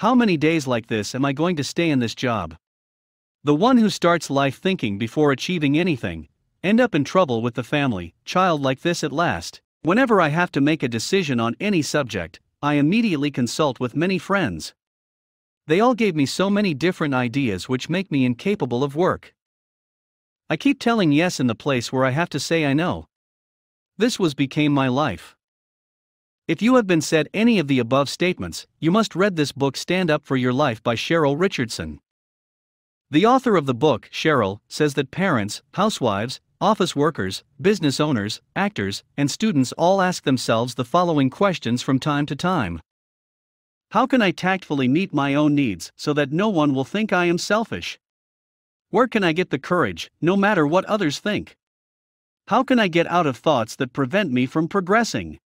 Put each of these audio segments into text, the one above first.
How many days like this am I going to stay in this job? The one who starts life thinking before achieving anything, end up in trouble with the family, child like this at last. Whenever I have to make a decision on any subject, I immediately consult with many friends. They all gave me so many different ideas which make me incapable of work. I keep telling yes in the place where I have to say I know. This was became my life. If you have been said any of the above statements, you must read this book Stand Up for Your Life by Cheryl Richardson. The author of the book, Cheryl, says that parents, housewives, office workers, business owners, actors, and students all ask themselves the following questions from time to time How can I tactfully meet my own needs so that no one will think I am selfish? Where can I get the courage, no matter what others think? How can I get out of thoughts that prevent me from progressing?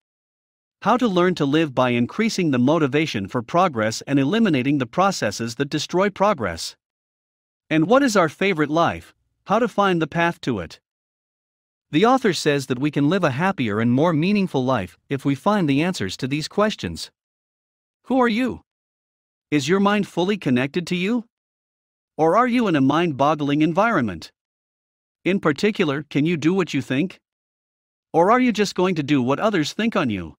How to learn to live by increasing the motivation for progress and eliminating the processes that destroy progress. And what is our favorite life? How to find the path to it. The author says that we can live a happier and more meaningful life if we find the answers to these questions. Who are you? Is your mind fully connected to you? Or are you in a mind boggling environment? In particular, can you do what you think? Or are you just going to do what others think on you?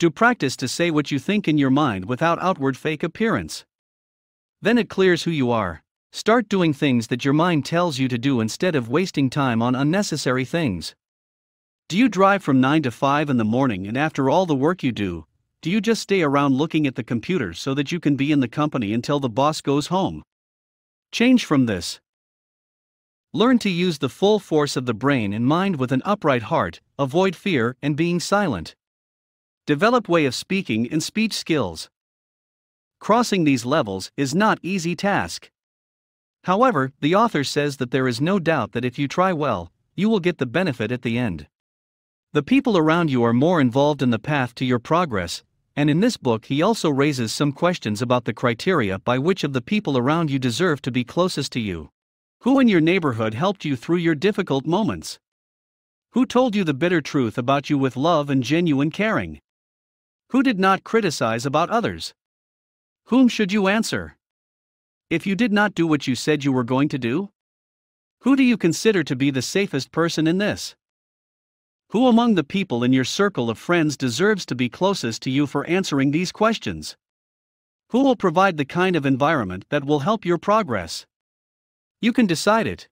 Do practice to say what you think in your mind without outward fake appearance. Then it clears who you are. Start doing things that your mind tells you to do instead of wasting time on unnecessary things. Do you drive from 9 to 5 in the morning and after all the work you do, do you just stay around looking at the computer so that you can be in the company until the boss goes home? Change from this. Learn to use the full force of the brain and mind with an upright heart, avoid fear and being silent develop way of speaking and speech skills. Crossing these levels is not easy task. However, the author says that there is no doubt that if you try well, you will get the benefit at the end. The people around you are more involved in the path to your progress, and in this book he also raises some questions about the criteria by which of the people around you deserve to be closest to you. Who in your neighborhood helped you through your difficult moments? Who told you the bitter truth about you with love and genuine caring? Who did not criticize about others? Whom should you answer? If you did not do what you said you were going to do? Who do you consider to be the safest person in this? Who among the people in your circle of friends deserves to be closest to you for answering these questions? Who will provide the kind of environment that will help your progress? You can decide it.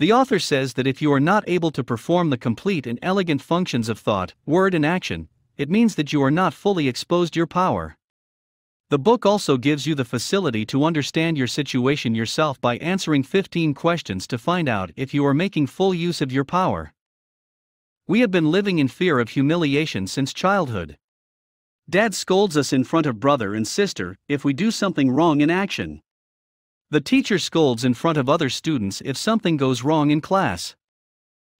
The author says that if you are not able to perform the complete and elegant functions of thought, word, and action, it means that you are not fully exposed your power. The book also gives you the facility to understand your situation yourself by answering 15 questions to find out if you are making full use of your power. We have been living in fear of humiliation since childhood. Dad scolds us in front of brother and sister if we do something wrong in action. The teacher scolds in front of other students if something goes wrong in class.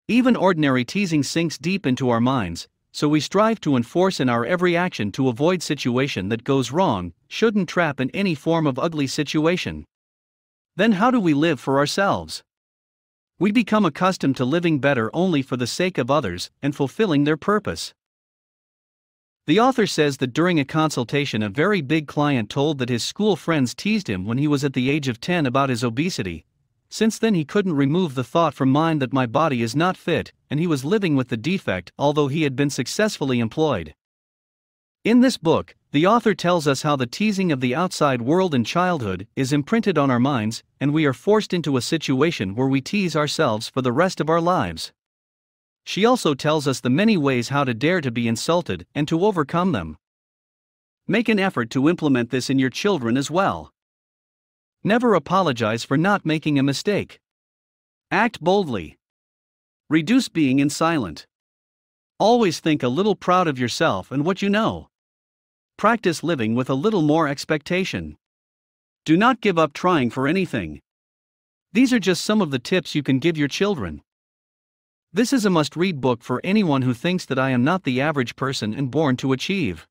Even ordinary teasing sinks deep into our minds so we strive to enforce in our every action to avoid situation that goes wrong, shouldn't trap in any form of ugly situation. Then how do we live for ourselves? We become accustomed to living better only for the sake of others and fulfilling their purpose. The author says that during a consultation, a very big client told that his school friends teased him when he was at the age of 10 about his obesity, since then he couldn't remove the thought from mind that my body is not fit, and he was living with the defect although he had been successfully employed. In this book, the author tells us how the teasing of the outside world in childhood is imprinted on our minds, and we are forced into a situation where we tease ourselves for the rest of our lives. She also tells us the many ways how to dare to be insulted and to overcome them. Make an effort to implement this in your children as well. Never apologize for not making a mistake. Act boldly. Reduce being in silent. Always think a little proud of yourself and what you know. Practice living with a little more expectation. Do not give up trying for anything. These are just some of the tips you can give your children. This is a must read book for anyone who thinks that I am not the average person and born to achieve.